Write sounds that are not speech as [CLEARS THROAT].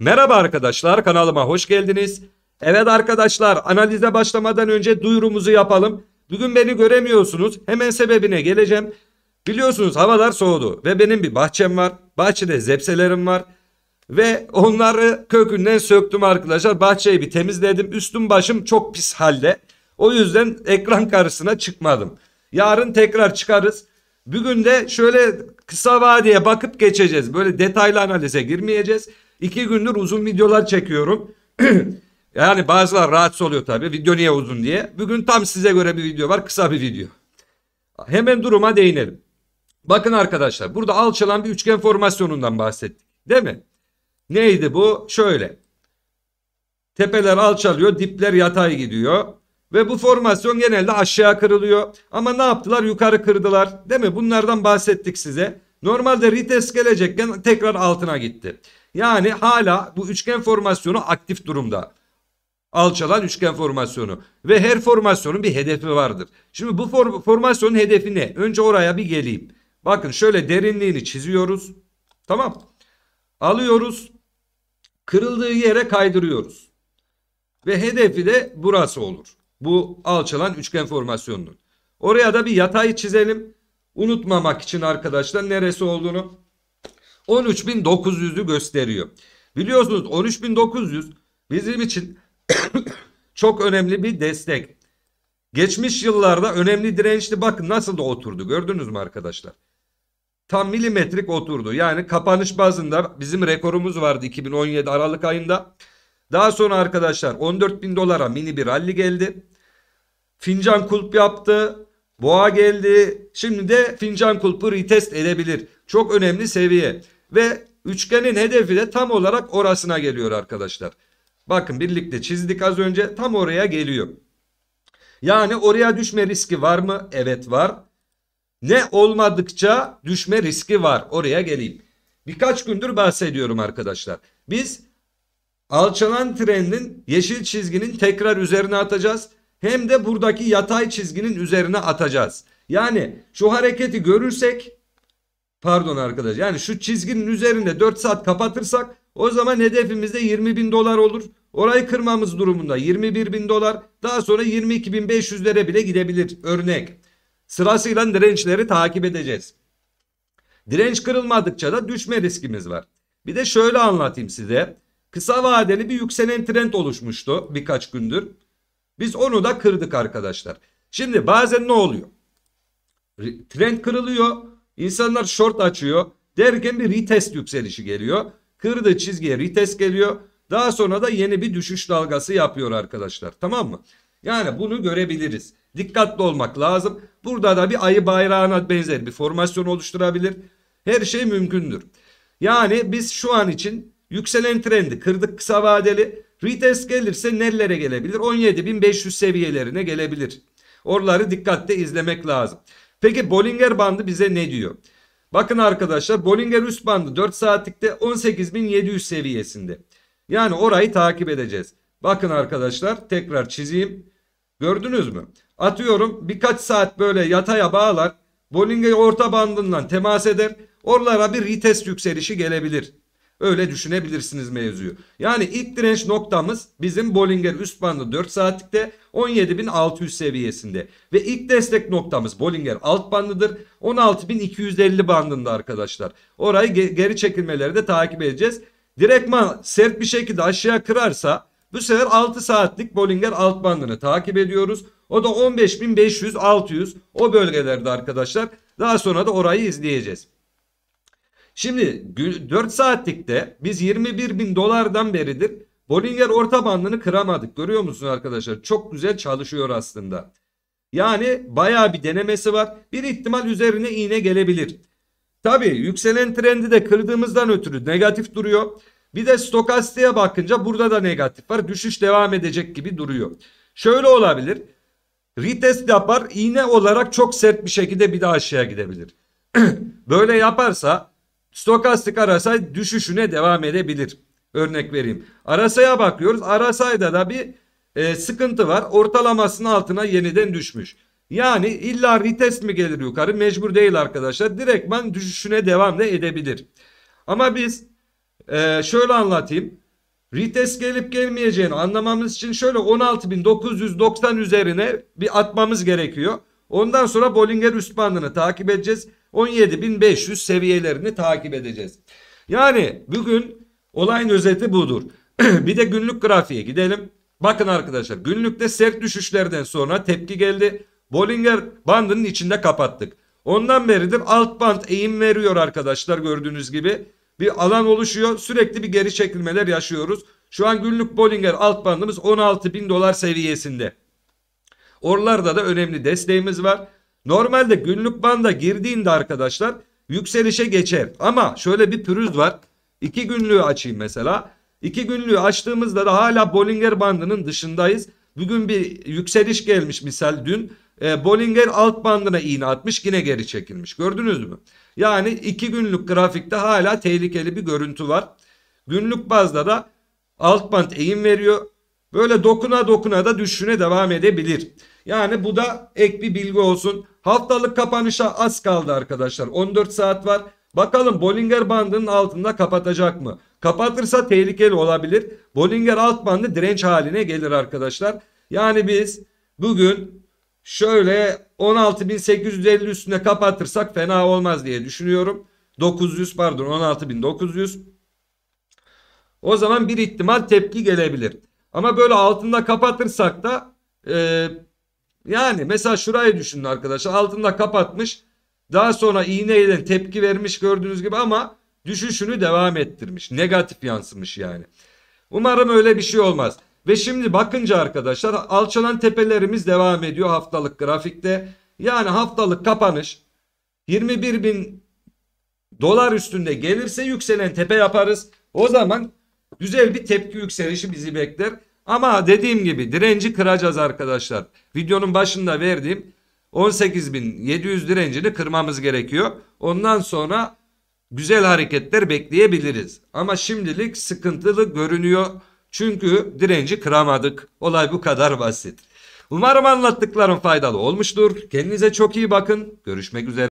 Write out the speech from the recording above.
Merhaba arkadaşlar kanalıma hoş geldiniz. Evet arkadaşlar analize başlamadan önce duyurumuzu yapalım. Bugün beni göremiyorsunuz hemen sebebine geleceğim. Biliyorsunuz havalar soğudu ve benim bir bahçem var. Bahçede zepselerim var. Ve onları kökünden söktüm arkadaşlar. Bahçeyi bir temizledim. Üstüm başım çok pis halde. O yüzden ekran karşısına çıkmadım. Yarın tekrar çıkarız. Bugün de şöyle kısa vadeye bakıp geçeceğiz. Böyle detaylı analize girmeyeceğiz. İki gündür uzun videolar çekiyorum. [CLEARS THROAT] yani bazılar rahatsız oluyor tabii. Video niye uzun diye. Bugün tam size göre bir video var. Kısa bir video. Hemen duruma değinelim. Bakın arkadaşlar burada alçalan bir üçgen formasyonundan bahsettik. Değil mi? Neydi bu? Şöyle. Tepeler alçalıyor, dipler yatay gidiyor. Ve bu formasyon genelde aşağı kırılıyor. Ama ne yaptılar? Yukarı kırdılar. Değil mi? Bunlardan bahsettik size. Normalde Rites gelecekken tekrar altına gitti. Yani hala bu üçgen formasyonu aktif durumda. Alçalan üçgen formasyonu ve her formasyonun bir hedefi vardır. Şimdi bu for formasyonun hedefi ne? Önce oraya bir geleyim. Bakın şöyle derinliğini çiziyoruz. Tamam. Alıyoruz. Kırıldığı yere kaydırıyoruz. Ve hedefi de burası olur. Bu alçalan üçgen formasyonunun. Oraya da bir yatay çizelim. Unutmamak için arkadaşlar neresi olduğunu. 13.900'ü gösteriyor. Biliyorsunuz 13.900 bizim için [COUGHS] çok önemli bir destek. Geçmiş yıllarda önemli dirençli bakın nasıl da oturdu gördünüz mü arkadaşlar? Tam milimetrik oturdu. Yani kapanış bazında bizim rekorumuz vardı 2017 Aralık ayında. Daha sonra arkadaşlar 14.000 dolara mini bir rally geldi. Fincan kulp yaptı. Boğa geldi. Şimdi de fincan kulpu retest edebilir. Çok önemli seviye. Ve üçgenin hedefi de tam olarak orasına geliyor arkadaşlar. Bakın birlikte çizdik az önce tam oraya geliyor. Yani oraya düşme riski var mı? Evet var. Ne olmadıkça düşme riski var. Oraya geleyim. Birkaç gündür bahsediyorum arkadaşlar. Biz alçalan trendin yeşil çizginin tekrar üzerine atacağız. Hem de buradaki yatay çizginin üzerine atacağız. Yani şu hareketi görürsek Pardon arkadaş yani şu çizginin üzerinde 4 saat kapatırsak o zaman hedefimizde 20 bin dolar olur. Orayı kırmamız durumunda 21 bin dolar daha sonra 22 bin 500 500'lere bile gidebilir örnek. Sırasıyla dirençleri takip edeceğiz. Direnç kırılmadıkça da düşme riskimiz var. Bir de şöyle anlatayım size. Kısa vadeli bir yükselen trend oluşmuştu birkaç gündür. Biz onu da kırdık arkadaşlar. Şimdi bazen ne oluyor? Trend kırılıyor. İnsanlar short açıyor. Derken bir retest yükselişi geliyor. Kırdı çizgiye retest geliyor. Daha sonra da yeni bir düşüş dalgası yapıyor arkadaşlar. Tamam mı? Yani bunu görebiliriz. Dikkatli olmak lazım. Burada da bir ayı bayrağına benzer bir formasyon oluşturabilir. Her şey mümkündür. Yani biz şu an için yükselen trendi kırdık kısa vadeli. Retest gelirse nerelere gelebilir? 17.500 seviyelerine gelebilir. Oraları dikkatle izlemek lazım. Peki Bollinger bandı bize ne diyor? Bakın arkadaşlar Bollinger üst bandı 4 saatlikte 18.700 seviyesinde. Yani orayı takip edeceğiz. Bakın arkadaşlar tekrar çizeyim. Gördünüz mü? Atıyorum birkaç saat böyle yataya bağlar. Bollinger orta bandından temas eder. Oralara bir retest yükselişi gelebilir. Öyle düşünebilirsiniz mevzuyu. Yani ilk direnç noktamız bizim Bollinger üst bandı 4 saatlikte 17.600 seviyesinde. Ve ilk destek noktamız Bollinger alt bandıdır. 16.250 bandında arkadaşlar. Orayı geri çekilmeleri de takip edeceğiz. Direktman sert bir şekilde aşağı kırarsa bu sefer 6 saatlik Bollinger alt bandını takip ediyoruz. O da 15.500-600 o bölgelerde arkadaşlar. Daha sonra da orayı izleyeceğiz. Şimdi 4 saatlikte biz 21 bin dolardan beridir Bollinger orta bandını kıramadık. Görüyor musunuz arkadaşlar? Çok güzel çalışıyor aslında. Yani baya bir denemesi var. Bir ihtimal üzerine iğne gelebilir. Tabi yükselen trendi de kırdığımızdan ötürü negatif duruyor. Bir de stokastiğe bakınca burada da negatif var. Düşüş devam edecek gibi duruyor. Şöyle olabilir. Retest yapar iğne olarak çok sert bir şekilde bir daha aşağıya gidebilir. [CLEARS THROAT] Böyle yaparsa Stokastik arasay düşüşüne devam edebilir. Örnek vereyim. Arasaya bakıyoruz. Arasayda da bir e, sıkıntı var. Ortalamasının altına yeniden düşmüş. Yani illa retest mi gelir yukarı? Mecbur değil arkadaşlar. Direktman düşüşüne devam da edebilir. Ama biz e, şöyle anlatayım. Rites gelip gelmeyeceğini anlamamız için şöyle 16.990 üzerine bir atmamız gerekiyor. Ondan sonra Bollinger üst bandını takip edeceğiz. 17.500 seviyelerini takip edeceğiz. Yani bugün olayın özeti budur. [CLEARS THROAT] bir de günlük grafiğe gidelim. Bakın arkadaşlar günlükte sert düşüşlerden sonra tepki geldi. Bollinger bandının içinde kapattık. Ondan beridir alt band eğim veriyor arkadaşlar gördüğünüz gibi. Bir alan oluşuyor sürekli bir geri çekilmeler yaşıyoruz. Şu an günlük Bollinger alt bandımız 16.000 dolar seviyesinde. Oralarda da önemli desteğimiz var. Normalde günlük banda girdiğinde arkadaşlar yükselişe geçer. Ama şöyle bir pürüz var. 2 günlüğü açayım mesela. 2 günlüğü açtığımızda da hala Bollinger bandının dışındayız. Bugün bir yükseliş gelmiş misal dün. E, Bollinger alt bandına iğne atmış yine geri çekilmiş. Gördünüz mü? Yani 2 günlük grafikte hala tehlikeli bir görüntü var. Günlük bazda da alt band eğim veriyor. Böyle dokuna dokuna da düşüşüne devam edebilir. Yani bu da ek bir bilgi olsun. Haftalık kapanışa az kaldı arkadaşlar. 14 saat var. Bakalım Bollinger bandının altında kapatacak mı? Kapatırsa tehlikeli olabilir. Bollinger alt bandı direnç haline gelir arkadaşlar. Yani biz bugün şöyle 16.850 üstüne kapatırsak fena olmaz diye düşünüyorum. 900 pardon 16.900. O zaman bir ihtimal tepki gelebilir. Ama böyle altında kapatırsak da e, yani mesela şurayı düşünün arkadaşlar. Altında kapatmış. Daha sonra iğneyle tepki vermiş gördüğünüz gibi ama düşüşünü devam ettirmiş. Negatif yansımış yani. Umarım öyle bir şey olmaz. Ve şimdi bakınca arkadaşlar alçalan tepelerimiz devam ediyor haftalık grafikte. Yani haftalık kapanış 21 bin dolar üstünde gelirse yükselen tepe yaparız. O zaman güzel bir tepki yükselişi bizi bekler. Ama dediğim gibi direnci kıracağız arkadaşlar. Videonun başında verdiğim 18.700 direncini kırmamız gerekiyor. Ondan sonra güzel hareketler bekleyebiliriz. Ama şimdilik sıkıntılı görünüyor. Çünkü direnci kıramadık. Olay bu kadar basit. Umarım anlattıklarım faydalı olmuştur. Kendinize çok iyi bakın. Görüşmek üzere.